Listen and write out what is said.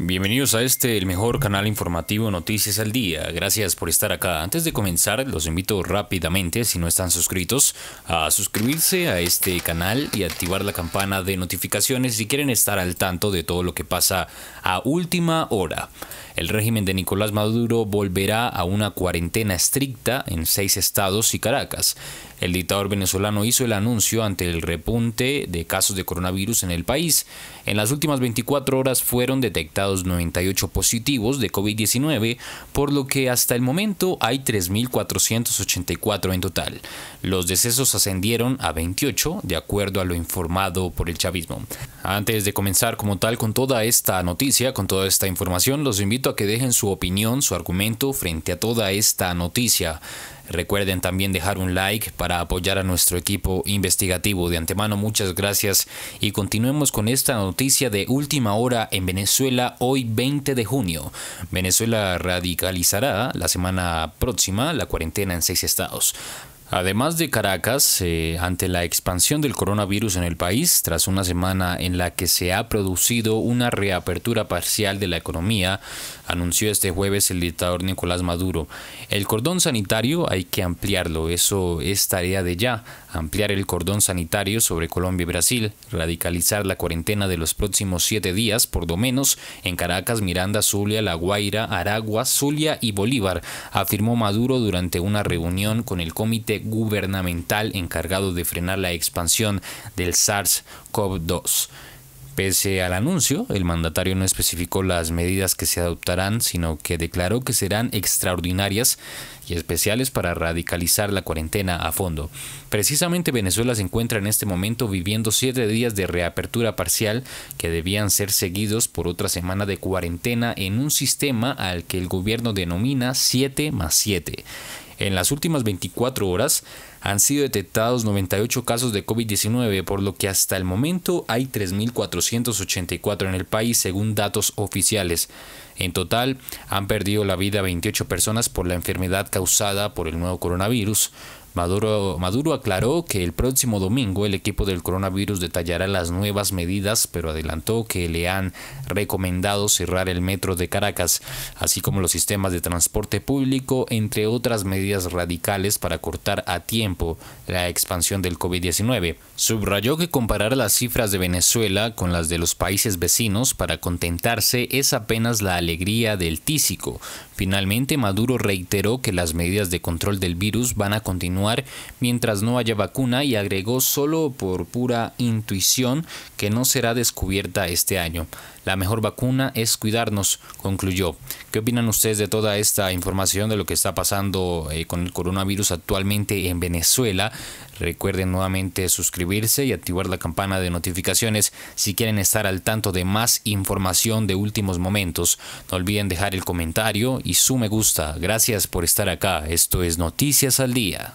Bienvenidos a este, el mejor canal informativo Noticias al Día. Gracias por estar acá. Antes de comenzar, los invito rápidamente, si no están suscritos, a suscribirse a este canal y activar la campana de notificaciones si quieren estar al tanto de todo lo que pasa a última hora. El régimen de Nicolás Maduro volverá a una cuarentena estricta en seis estados y Caracas. El dictador venezolano hizo el anuncio ante el repunte de casos de coronavirus en el país. En las últimas 24 horas fueron detectados 98 positivos de COVID-19, por lo que hasta el momento hay 3.484 en total. Los decesos ascendieron a 28, de acuerdo a lo informado por el chavismo. Antes de comenzar como tal con toda esta noticia, con toda esta información, los invito a que dejen su opinión, su argumento frente a toda esta noticia. Recuerden también dejar un like para apoyar a nuestro equipo investigativo. De antemano, muchas gracias y continuemos con esta noticia de última hora en Venezuela hoy 20 de junio. Venezuela radicalizará la semana próxima la cuarentena en seis estados. Además de Caracas, eh, ante la expansión del coronavirus en el país, tras una semana en la que se ha producido una reapertura parcial de la economía, anunció este jueves el dictador Nicolás Maduro. El cordón sanitario hay que ampliarlo, eso es tarea de ya, ampliar el cordón sanitario sobre Colombia y Brasil, radicalizar la cuarentena de los próximos siete días, por lo menos, en Caracas, Miranda, Zulia, La Guaira, Aragua, Zulia y Bolívar, afirmó Maduro durante una reunión con el Comité gubernamental encargado de frenar la expansión del SARS-CoV-2. Pese al anuncio, el mandatario no especificó las medidas que se adoptarán, sino que declaró que serán extraordinarias y especiales para radicalizar la cuarentena a fondo. Precisamente Venezuela se encuentra en este momento viviendo siete días de reapertura parcial que debían ser seguidos por otra semana de cuarentena en un sistema al que el gobierno denomina 7 más 7. En las últimas 24 horas han sido detectados 98 casos de COVID-19, por lo que hasta el momento hay 3.484 en el país según datos oficiales. En total, han perdido la vida 28 personas por la enfermedad causada por el nuevo coronavirus, Maduro, aclaró que el próximo domingo el equipo del coronavirus detallará las nuevas medidas, pero adelantó que le han recomendado cerrar el metro de Caracas, así como los sistemas de transporte público, entre otras medidas radicales para cortar a tiempo la expansión del COVID-19. Subrayó que comparar las cifras de Venezuela con las de los países vecinos para contentarse es apenas la alegría del tísico. Finalmente, Maduro reiteró que las medidas de control del virus van a continuar mientras no haya vacuna y agregó solo por pura intuición que no será descubierta este año. La mejor vacuna es cuidarnos, concluyó. ¿Qué opinan ustedes de toda esta información de lo que está pasando eh, con el coronavirus actualmente en Venezuela? Recuerden nuevamente suscribirse y activar la campana de notificaciones si quieren estar al tanto de más información de últimos momentos. No olviden dejar el comentario y su me gusta. Gracias por estar acá. Esto es Noticias al Día.